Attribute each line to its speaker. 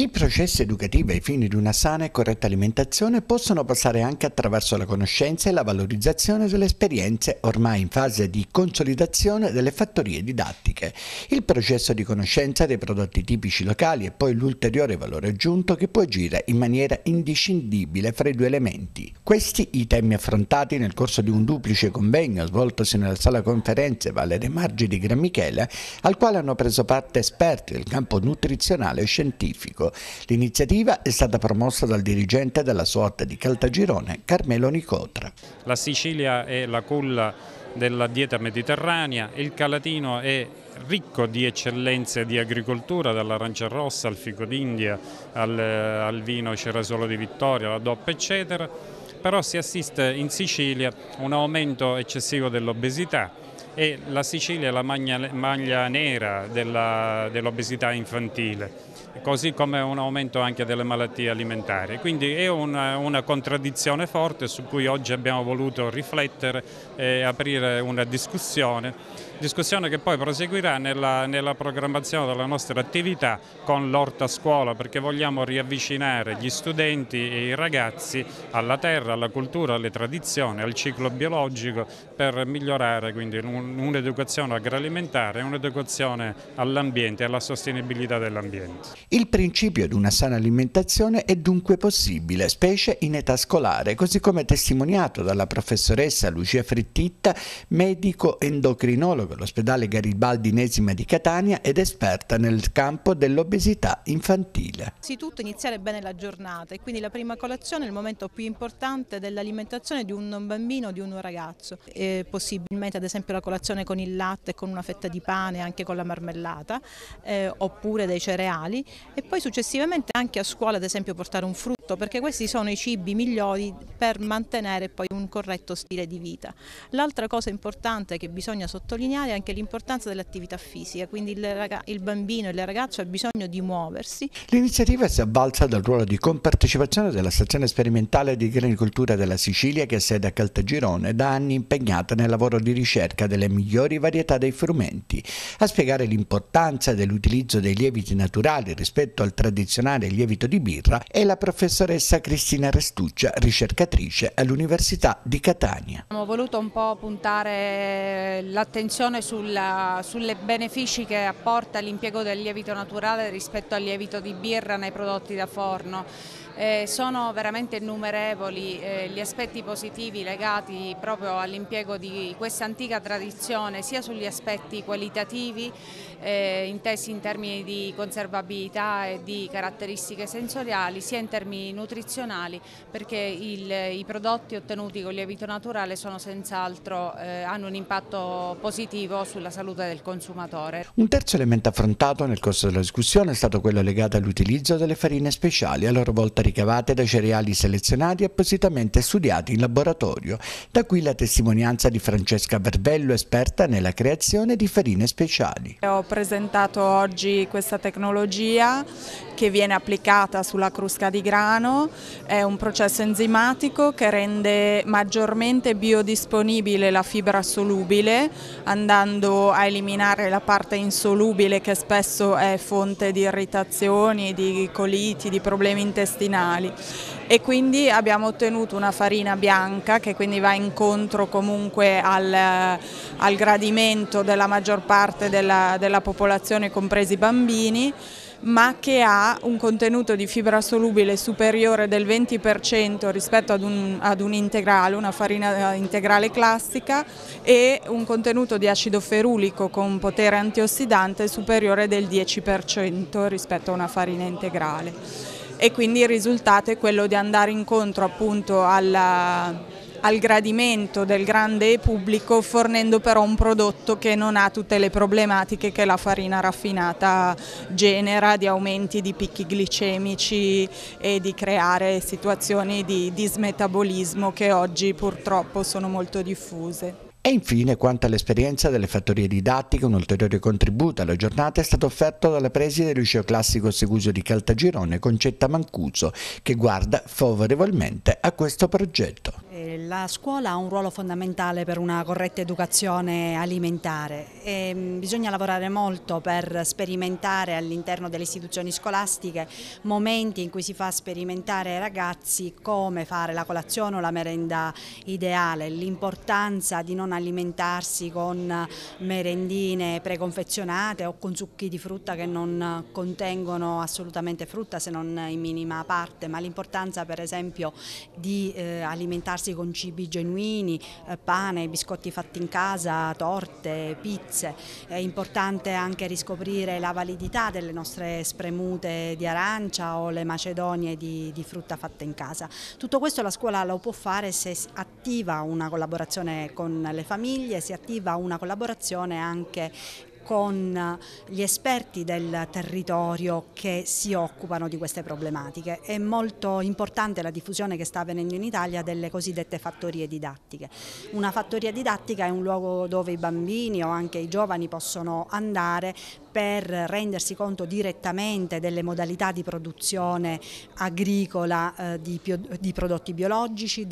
Speaker 1: I processi educativi ai fini di una sana e corretta alimentazione possono passare anche attraverso la conoscenza e la valorizzazione delle esperienze ormai in fase di consolidazione delle fattorie didattiche. Il processo di conoscenza dei prodotti tipici locali e poi l'ulteriore valore aggiunto che può agire in maniera indiscindibile fra i due elementi. Questi i temi affrontati nel corso di un duplice convegno svoltosi nella sala conferenze Valle dei Margi di Gran Michele, al quale hanno preso parte esperti del campo nutrizionale e scientifico. L'iniziativa è stata promossa dal dirigente della SWAT di Caltagirone, Carmelo Nicotra.
Speaker 2: La Sicilia è la culla della dieta mediterranea, il calatino è ricco di eccellenze di agricoltura, dall'arancia rossa al fico d'India, al, al vino cerasolo di Vittoria, alla doppia eccetera, però si assiste in Sicilia a un aumento eccessivo dell'obesità, e la Sicilia è la magna, maglia nera dell'obesità dell infantile così come un aumento anche delle malattie alimentari. Quindi è una, una, contraddizione forte su cui oggi abbiamo voluto riflettere e aprire una discussione, discussione che poi proseguirà nella, nella programmazione della nostra attività con l'Orta Scuola perché vogliamo riavvicinare gli studenti e i ragazzi alla terra, alla cultura, alle tradizioni, al ciclo biologico per migliorare quindi un, un'educazione agroalimentare e un'educazione all'ambiente e alla sostenibilità dell'ambiente.
Speaker 1: Il principio di una sana alimentazione è dunque possibile, specie in età scolare, così come testimoniato dalla professoressa Lucia Frittitta, medico endocrinologo all'ospedale Garibaldi Garibaldinesima di Catania ed esperta nel campo dell'obesità infantile.
Speaker 3: Innanzitutto iniziare bene la giornata e quindi la prima colazione è il momento più importante dell'alimentazione di un bambino o di un ragazzo, e possibilmente ad esempio la colazione colazione con il latte, con una fetta di pane, anche con la marmellata, eh, oppure dei cereali e poi successivamente anche a scuola ad esempio portare un frutto tutto perché questi sono i cibi migliori per mantenere poi un corretto stile di vita. L'altra cosa importante che bisogna sottolineare è anche l'importanza dell'attività fisica, quindi il, il bambino e la ragazza ha bisogno di muoversi.
Speaker 1: L'iniziativa si avvalsa dal ruolo di compartecipazione della stazione sperimentale di agricoltura della Sicilia che ha sede a Caltagirone da anni impegnata nel lavoro di ricerca delle migliori varietà dei frumenti. A spiegare l'importanza dell'utilizzo dei lieviti naturali rispetto al tradizionale lievito di birra è la professoressa professoressa Cristina Restuccia, ricercatrice all'Università di Catania.
Speaker 3: Abbiamo voluto un po' puntare l'attenzione sulle benefici che apporta l'impiego del lievito naturale rispetto al lievito di birra nei prodotti da forno. Eh, sono veramente innumerevoli eh, gli aspetti positivi legati proprio all'impiego di questa antica tradizione, sia sugli aspetti qualitativi, eh, intesi in termini di conservabilità e di caratteristiche sensoriali, sia in termini nutrizionali perché il, i prodotti ottenuti con lievito naturale sono senz'altro eh, hanno un impatto positivo sulla salute del consumatore.
Speaker 1: Un terzo elemento affrontato nel corso della discussione è stato quello legato all'utilizzo delle farine speciali, a loro volta ricavate da cereali selezionati e appositamente studiati in laboratorio. Da qui la testimonianza di Francesca Vervello, esperta nella creazione di farine speciali.
Speaker 3: Ho presentato oggi questa tecnologia che viene applicata sulla crusca di grano Milano, è un processo enzimatico che rende maggiormente biodisponibile la fibra solubile andando a eliminare la parte insolubile che spesso è fonte di irritazioni, di coliti, di problemi intestinali e quindi abbiamo ottenuto una farina bianca che quindi va incontro comunque al, al gradimento della maggior parte della, della popolazione, compresi i bambini ma che ha un contenuto di fibra solubile superiore del 20% rispetto ad un, ad un, integrale, una farina eh, integrale classica e un contenuto di acido ferulico con potere antiossidante superiore del 10% rispetto a una farina integrale e quindi il risultato è quello di andare incontro appunto alla, al gradimento del grande pubblico fornendo però un prodotto che non ha tutte le problematiche che la farina raffinata genera di aumenti di picchi glicemici e di creare situazioni di dismetabolismo che oggi purtroppo sono molto diffuse.
Speaker 1: E infine, quanto all'esperienza delle fattorie didattiche, un ulteriore contributo alla giornata è stato offerto dalla preside del liceo classico Seguso di Caltagirone, Concetta Mancuso, che guarda favorevolmente a questo progetto.
Speaker 4: Eh, la scuola ha un ruolo fondamentale per una corretta educazione alimentare e ehm, bisogna lavorare molto per sperimentare all'interno delle istituzioni scolastiche momenti in cui si fa sperimentare ai ragazzi come fare la colazione o la merenda ideale, l'importanza di non non alimentarsi con merendine preconfezionate o con succhi di frutta che non contengono assolutamente frutta se non in minima parte, ma l'importanza per esempio di eh, alimentarsi con cibi genuini, eh, pane, biscotti fatti in casa, torte, pizze. È importante anche riscoprire la validità delle nostre spremute di arancia o le macedonie di, di frutta fatte in casa. Tutto questo la scuola lo può fare se attiva una collaborazione con le le famiglie, si attiva una collaborazione anche con gli esperti del territorio che si occupano di queste problematiche. È molto importante la diffusione che sta avvenendo in Italia delle cosiddette fattorie didattiche. Una fattoria didattica è un luogo dove i bambini o anche i giovani possono andare per rendersi conto direttamente delle modalità di produzione agricola eh, di, di, prodotti biologici.